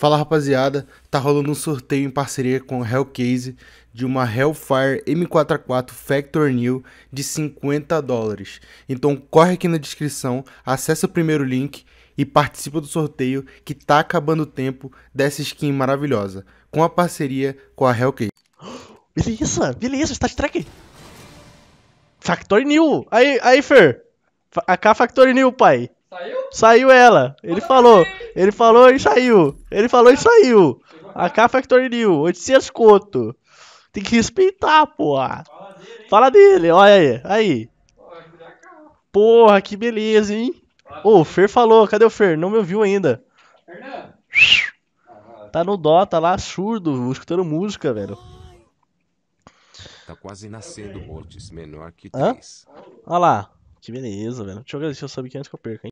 Fala rapaziada, tá rolando um sorteio em parceria com Hellcase de uma Hellfire M44 Factor New de 50 dólares. Então corre aqui na descrição, acessa o primeiro link e participa do sorteio que tá acabando o tempo dessa skin maravilhosa, com a parceria com a Hellcase. Beleza, beleza, Star tá Trek! Factor New! Aí, aí Fer! AK Factor New, pai! Saiu? Saiu ela. Ele falou. Ele falou e saiu. Ele falou e saiu. A K Factor New, 800 conto. Tem que respeitar, porra. Fala dele, olha aí. Aí. Porra, que beleza, hein? Ô, oh, o Fer falou. Cadê o Fer? Não me ouviu ainda. Tá no Dota lá, surdo, escutando música, velho. Tá quase nascendo Mortis, menor que 3. Olha lá. Que beleza, velho. Deixa eu, deixa eu saber que antes que eu perca, hein?